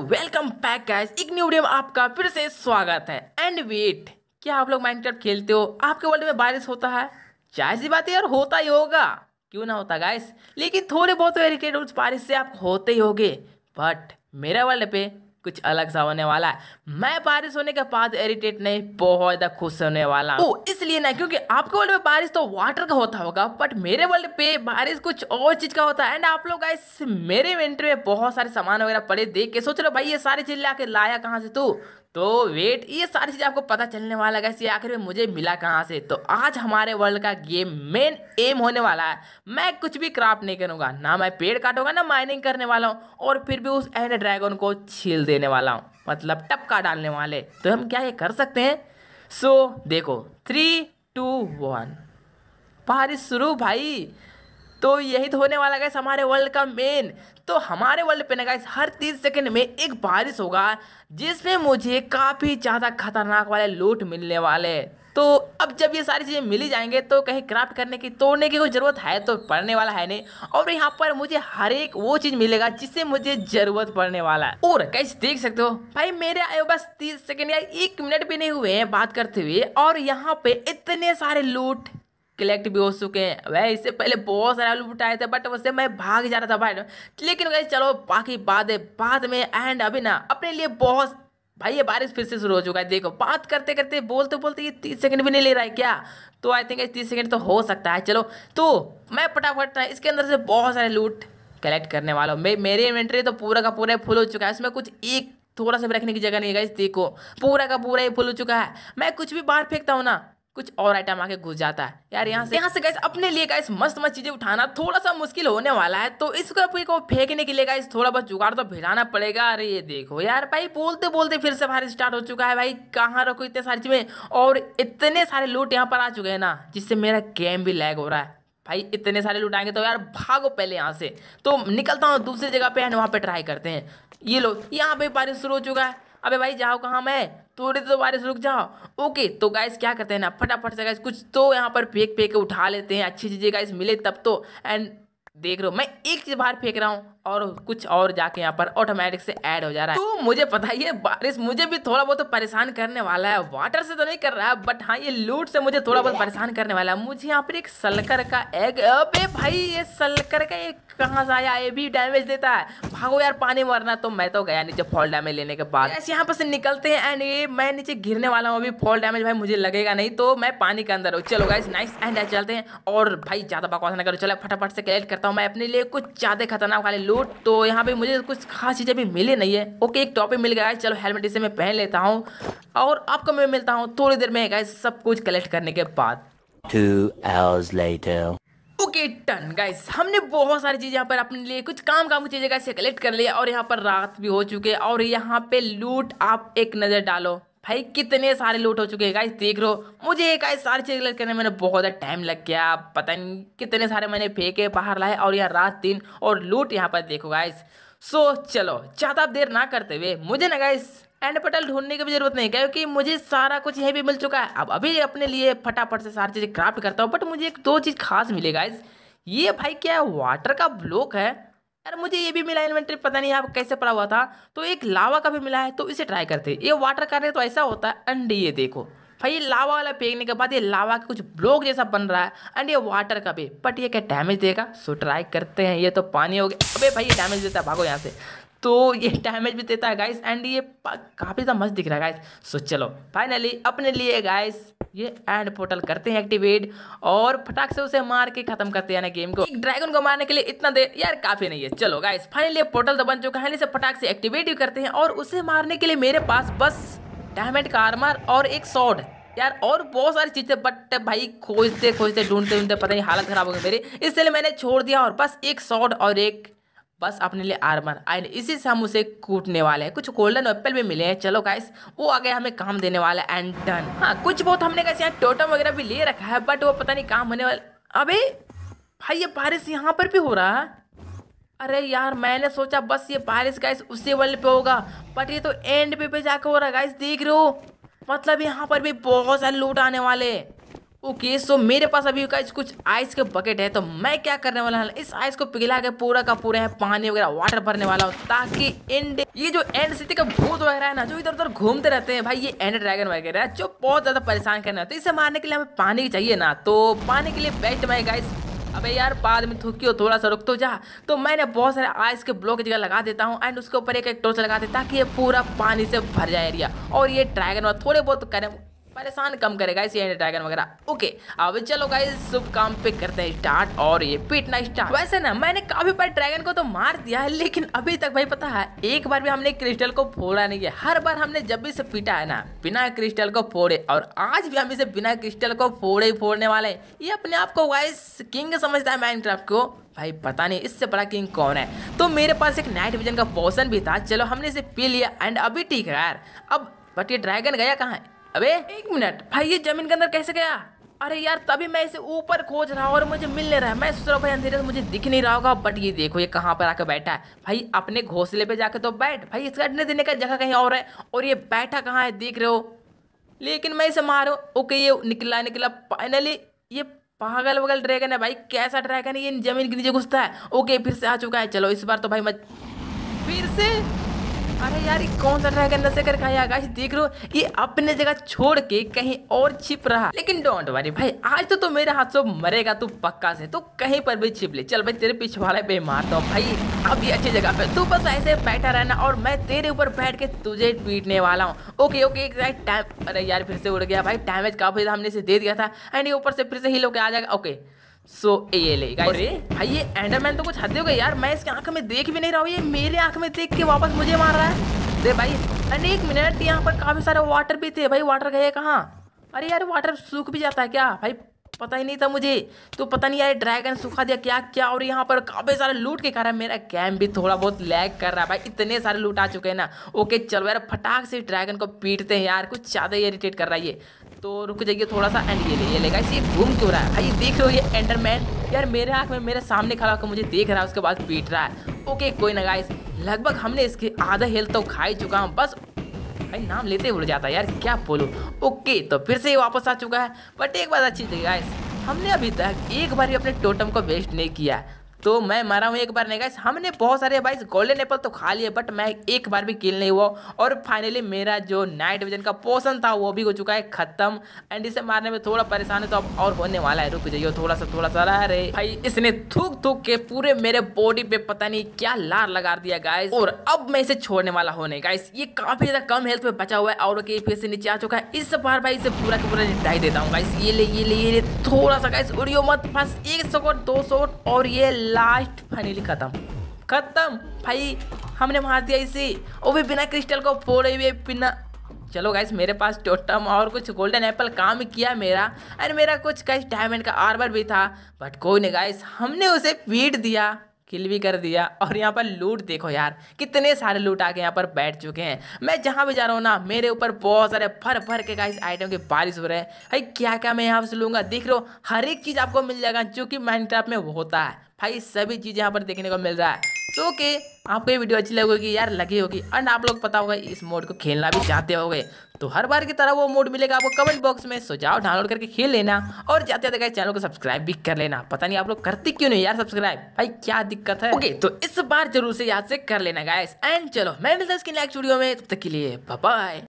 Welcome back guys एक new video में आपका फिर से स्वागत है एंड वेट क्या आप लोग माइनक्राफ्ट खेलते हो आपके वर्ल्ड में बारिश होता है जाहिर सी बात है यार होता ही होगा क्यों ना होता गाइस लेकिन थोड़े बहुत तो बारिश से आप होते ही होगे बट मेरा वर्ल्ड पे कुछ अलग सा होने वाला है मैं बारिश होने के बाद इरिटेट नहीं बहुत ज़्यादा खुश होने वाला हूँ इसलिए ना क्योंकि आपके वर्ल्ड में बारिश तो वाटर का होता होगा बट मेरे वर्ल्ड पे बारिश कुछ और चीज़ का होता है एंड आप लोग मेरे इन्वेंट्री में बहुत सारे सामान वगैरह पड़े देख के सोच रहे भाई ये सारी चीज़ लाके लाया कहाँ से तू तो वेट ये सारी चीज़ें आपको पता चलने वाला है कैसे आखिर में मुझे मिला कहाँ से तो आज हमारे वर्ल्ड का गेम मेन एम होने वाला है मैं कुछ भी क्राफ्ट नहीं करूँगा ना मैं पेड़ काटूंगा ना माइनिंग करने वाला हूँ और फिर भी उस एंड ड्रैगन को छील देने वाला हूँ मतलब टपका डालने वाले तो हम क्या ये कर सकते हैं सो so, देखो थ्री टू वन बारिश शुरू भाई तो यही तो होने वाला गैस हमारे वर्ल्ड का मेन तो हमारे वर्ल्ड पे ना गैस हर तीस सेकंड में एक बारिश होगा जिसमें मुझे काफ़ी ज़्यादा खतरनाक वाले लूट मिलने वाले तो अब जब ये सारी चीज़ें मिली जाएंगे तो कहीं क्राफ्ट करने की तोड़ने की कोई ज़रूरत है तो पड़ने वाला है नहीं और यहाँ पर मुझे हर एक वो चीज़ मिलेगा जिससे मुझे ज़रूरत पड़ने वाला है और कैसे देख सकते हो भाई मेरे आए बस तीस सेकेंड या एक मिनट भी नहीं हुए हैं बात करते हुए और यहाँ पे इतने सारे लूट कलेक्ट भी हो चुके हैं वह इससे पहले बहुत सारे आलू उठाए थे बट उससे मैं भाग जा रहा था भाई लेकिन वैसे चलो बाकी बाद है बाद में एंड अभी ना अपने लिए बहुत भाई ये बारिश फिर से शुरू हो चुका है देखो बात करते करते बोलते बोलते ये तीस सेकंड भी नहीं ले रहा है क्या तो आई थिंक तीस सेकंड तो हो सकता है चलो तो मैं फटाफट इसके अंदर से बहुत सारे लूट कलेक्ट करने वाला हूँ मे, मेरी इन्वेंट्री तो पूरा का पूरा फुल हो चुका है इसमें कुछ एक थोड़ा सा रखने की जगह नहीं है इस देखो पूरा का पूरा ही फुल हो चुका है मैं कुछ भी बाहर फेंकता हूँ ना कुछ और आइटम आके घुस जाता है यार यहाँ से यहाँ से गैस अपने लिए गैस मस्त मस्त चीज़ें उठाना थोड़ा सा मुश्किल होने वाला है तो इसको अपने को फेंकने के लिए गैस थोड़ा बहुत जुगाड़ तो भिड़ाना पड़ेगा अरे ये देखो यार भाई बोलते बोलते फिर से भारी स्टार्ट हो चुका है भाई कहाँ रखो इतने सारी चीज़ें और इतने सारे लूट यहाँ पर आ चुके हैं ना जिससे मेरा गेम भी लैग हो रहा है भाई इतने सारे लूट आएंगे तो यार भागो पहले यहाँ से तो निकलता हूँ दूसरी जगह पे एंड वहाँ पे ट्राई करते हैं ये लोग यहाँ पे बारिश शुरू हो चुका है अबे भाई जाओ कहाँ मैं थोड़ी तो बारिश रुक जाओ ओके तो गाइस क्या करते हैं ना फटाफट से गाइस कुछ तो यहाँ पर फेंक फेंक के उठा लेते हैं अच्छी चीज़ें गाइस मिले तब तो एंड देख रहे हो मैं एक चीज़ बाहर फेंक रहा हूँ और कुछ और जाके यहाँ पर ऑटोमेटिक से ऐड हो जा रहा है तो मुझे पता ही है बारिश मुझे भी थोड़ा बहुत तो परेशान करने वाला है वाटर से तो नहीं कर रहा है बट हाँ ये लूट से मुझे थोड़ा बहुत परेशान करने वाला है मुझे यहाँ पर एक सलकर का एग अबे भाई ये सलकर का एक कहाँ से आया ये भी डैमेज देता है भागो यार पानी मरना तो मैं तो गया नीचे फॉल डैमेज लेने के बाद ऐसे यहाँ पर से निकलते हैं एंड ये मैं नीचे गिरने वाला हूँ अभी फॉल डैमेज भाई मुझे लगेगा नहीं तो मैं पानी के अंदर हूँ चलो गाइस नाइस एंड चलते हैं और भाई ज़्यादा बकवास ना करो चलो फटाफट से कलेक्ट करता हूँ मैं अपने लिए कुछ ज़्यादा खतरनाक वाले लूट तो यहाँ पे मुझे कुछ खास चीज़ें भी मिली नहीं है ओके एक टॉपिक मिल गया चलो हेलमेट इसे मैं पहन लेता हूँ और आपको मैं मिलता हूँ थोड़ी देर में गाइस सब कुछ कलेक्ट करने के बाद Two hours later. ओके टन गाइस हमने बहुत सारी चीज़ें यहाँ पर अपने लिए कुछ काम काम की चीज़ें गाइस कलेक्ट कर लिया और यहाँ पर रात भी हो चुके और यहाँ पे लूट आप एक नज़र डालो भाई कितने सारे लूट हो चुके हैं गाइस देख रहो मुझे गाइस सारी चीज़ कलेक्ट करने में बहुत ज़्यादा टाइम लग गया पता नहीं कितने सारे मैंने फेंके बाहर लाए और यहाँ रात दिन और लूट यहाँ पर देखो गाइस सो चलो ज़्यादा देर ना करते हुए मुझे ना गाइस एंड पटल ढूंढने की भी जरूरत नहीं क्योंकि मुझे सारा कुछ यहीं भी मिल चुका है अब अभी अपने लिए फटाफट से सारी चीज़ें क्राफ्ट करता हूँ बट मुझे एक दो चीज़ खास मिलेगा इस ये भाई क्या वाटर का ब्लॉक है यार मुझे ये भी मिला इन्वेंट्री पता नहीं आप कैसे पड़ा हुआ था तो एक लावा का भी मिला है तो इसे ट्राई करते ये वाटर रहे तो ऐसा होता है एंड ये देखो भाई ये लावा वाला फेंकने के बाद ये लावा का कुछ ब्लॉक जैसा बन रहा है एंड ये वाटर का भी बट ये क्या डैमेज देगा सो ट्राई करते हैं ये तो पानी हो गया अबे भाई ये डैमेज देता है भागो यहाँ से तो ये डैमेज भी देता है गाइस एंड ये काफ़ी ज़्यादा मस्त दिख रहा है गाइस सो चलो फाइनली अपने लिए गाइस ये एंड पोर्टल करते हैं एक्टिवेट और फटाक से उसे मार के खत्म करते हैं ना गेम को एक ड्रैगन को मारने के लिए इतना देर यार काफ़ी नहीं है चलो गाइस फाइनली पोर्टल तो बन चुका है इसे फटाक से एक्टिवेट भी करते हैं और उसे मारने के लिए मेरे पास बस डायमंड का आर्मर और एक शॉर्ड यार और बहुत सारी चीज़ें बट भाई खोजते खोजते ढूंढते ढूंढते पता नहीं हालत खराब हो गई मेरी इसलिए मैंने छोड़ दिया और बस एक शॉट और एक बस अपने लिए आर्मर आए इसी से हम उसे कूटने वाले हैं कुछ गोल्डन एप्पल भी मिले हैं चलो गाइस वो आगे हमें काम देने वाला है एंड डन हाँ कुछ बहुत हमने कैसे यहाँ टोटम वगैरह भी ले रखा है बट वो पता नहीं काम होने वाला अबे भाई ये बारिश यहाँ पर भी हो रहा है अरे यार मैंने सोचा बस ये बारिश गाइस उसी वाले पे होगा बट ये तो एंड पे पे जाके हो रहा है गाइस देख रहे हो मतलब यहाँ पर भी बहुत सारे लूट आने वाले हैं ओके okay, सो so मेरे पास अभी का कुछ आइस के बकेट है तो मैं क्या करने वाला हूँ इस आइस को पिघला के पूरा का पूरा है पानी वगैरह वाटर भरने वाला हूँ ताकि एंड ये जो एंड सिटी का भूत वगैरह है ना जो इधर उधर घूमते रहते हैं भाई ये एंड ड्रैगन वगैरह है जो बहुत ज़्यादा परेशान करने है तो इसे मारने के लिए हमें पानी चाहिए ना तो पानी के लिए बेस्ट मैं गाइस अबे यार बाद में थूकी हो थोड़ा सा रुक तो जा तो मैंने बहुत सारे आइस के ब्लॉक जगह लगा देता हूँ एंड उसके ऊपर एक एक टोर्च लगा देता ताकि ये पूरा पानी से भर जाए एरिया और ये ड्रैगन और थोड़े बहुत करें परेशान कम करेगा इसी एंड टाइगर वगैरह ओके अब चलो गाइस शुभ काम पे करते हैं स्टार्ट और ये पीटना स्टार्ट वैसे ना मैंने काफी बार ड्रैगन को तो मार दिया है लेकिन अभी तक भाई पता है एक बार भी हमने क्रिस्टल को फोड़ा नहीं किया हर बार हमने जब भी इसे पीटा है ना बिना क्रिस्टल को फोड़े और आज भी हम इसे बिना क्रिस्टल को फोड़े ही फोड़ने वाले ये अपने आप को गाइस किंग समझता है माइंड को भाई पता नहीं इससे बड़ा किंग कौन है तो मेरे पास एक नाइट विजन का पोषण भी था चलो हमने इसे पी लिया एंड अभी ठीक है यार अब बट ये ड्रैगन गया कहाँ है अबे एक मिनट भाई ये जमीन के अंदर कैसे गया अरे यार तभी मैं इसे ऊपर खोज रहा हूँ और मुझे मिल नहीं रहा है मैं सोच रहा भाई अंधेरे से मुझे दिख नहीं रहा होगा बट ये देखो ये कहाँ पर आकर बैठा है भाई अपने घोंसले पे जाके तो बैठ भाई इसका अड्डे देने का जगह कहीं और है और ये बैठा कहाँ है देख रहे हो लेकिन मैं इसे मारूँ ओके ये निकला निकला फाइनली ये पागल वगल ड्रैगन है भाई कैसा ड्रैगन है ये जमीन के नीचे घुसता है ओके फिर से आ चुका है चलो इस बार तो भाई मैं फिर से अरे यार ये कौन सा ड्रैगन नशे कर खाया गाइस देख लो ये अपने जगह छोड़ के कहीं और छिप रहा लेकिन डोंट वरी भाई आज तो तो मेरे हाथ से मरेगा तू पक्का से तो कहीं पर भी छिप ले चल भाई तेरे पीछे वाले पे मारता हूँ भाई अब ये अच्छी जगह पे तू बस ऐसे बैठा रहना और मैं तेरे ऊपर बैठ के तुझे पीटने वाला हूँ ओके ओके एग्जैक्ट टाइम अरे यार फिर से उड़ गया भाई डैमेज काफी हमने इसे दे दिया था एंड ये ऊपर से फिर से ही लोग आ जाएगा ओके सो so, ये ले गाइस अरे भाई ये एंडरमैन तो कुछ हद हो गई यार मैं इसकी आंख में देख भी नहीं रहा हूं ये मेरी आंख में देख के वापस मुझे मार रहा है दे भाई अरे एक मिनट यहाँ पर काफ़ी सारे वाटर भी थे भाई वाटर गए कहाँ अरे यार वाटर सूख भी जाता है क्या भाई पता ही नहीं था मुझे तो पता नहीं यार ड्रैगन सूखा दिया क्या क्या और यहाँ पर काफ़ी सारे लूट के कारण मेरा गेम भी थोड़ा बहुत लैग कर रहा है भाई इतने सारे लूट आ चुके हैं ना ओके चलो यार फटाक से ड्रैगन को पीटते हैं यार कुछ ज़्यादा इरिटेट कर रहा है ये तो रुक जाइए थोड़ा सा एंड ये ले लेगा इसे घूम क्यों रहा है भाई देख रहे हो ये एंडरमैन यार मेरे आँख में मेरे सामने खड़ा होकर मुझे देख रहा है उसके बाद पीट रहा है ओके कोई ना गाइस लगभग हमने इसके आधा हेल्थ तो खा ही चुका हूँ बस भाई नाम लेते भूल जाता है यार क्या बोलूँ ओके तो फिर से वापस आ चुका है बट एक बात अच्छी थी गाइस हमने अभी तक एक बार भी अपने टोटम को वेस्ट नहीं किया तो मैं मरा हूँ एक बार नहीं गाइस हमने बहुत सारे बाइस गोल्डन एप्पल तो खा लिए बट मैं एक बार भी किल नहीं हुआ और फाइनली मेरा जो नाइट विजन का पोषण था वो भी हो चुका है खत्म एंड इसे मारने में थोड़ा परेशान है तो अब और होने वाला है रुक जाइए थोड़ा सा थोड़ा सा रहा रे भाई इसने थूक थूक के पूरे मेरे बॉडी पे पता नहीं क्या लार लगा दिया गाइस और अब मैं इसे छोड़ने वाला होने गाइस ये काफी ज्यादा कम हेल्थ में बचा हुआ है और फिर से नीचे आ चुका है इस बार भाई इसे पूरा के पूरा निपटाई देता हूँ गाइस ये ले ये ले ये ले थोड़ा सा गाइस उड़ियो मत बस एक सौ दो सौ और ये लास्ट फाइनली ख़त्म ख़त्म भाई हमने मार दिया इसे वो भी बिना क्रिस्टल को फोड़े हुए बिना चलो गाइस मेरे पास टोटम और कुछ गोल्डन एप्पल काम किया मेरा एंड मेरा कुछ गाइस डायमंड का आर्बर भी था बट कोई नहीं गाइस हमने उसे पीट दिया किल भी कर दिया और यहाँ पर लूट देखो यार कितने सारे लूट आके यहाँ पर बैठ चुके हैं मैं जहाँ भी जा रहा हूँ ना मेरे ऊपर बहुत सारे भर भर के गाइस आइटम की बारिश हो रहे हैं भाई क्या क्या मैं यहाँ से लूँगा देख रहा हर एक चीज़ आपको मिल जाएगा जो कि माइंड में होता है भाई सभी चीज़ यहाँ पर देखने को मिल रहा है तो ओके आपको ये वीडियो अच्छी लगेगी यार लगी होगी एंड आप लोग पता होगा इस मोड को खेलना भी चाहते होगे तो हर बार की तरह वो मोड मिलेगा आपको कमेंट बॉक्स में सो जाओ डाउनलोड करके खेल लेना और जाते जाते चैनल को सब्सक्राइब भी कर लेना पता नहीं आप लोग करते क्यों नहीं यार सब्सक्राइब भाई क्या दिक्कत है ओके तो इस बार जरूर से याद से कर लेना गाइस एंड चलो मैं मिलता हूँ इसके नेक्स्ट वीडियो में तब तक के लिए बाय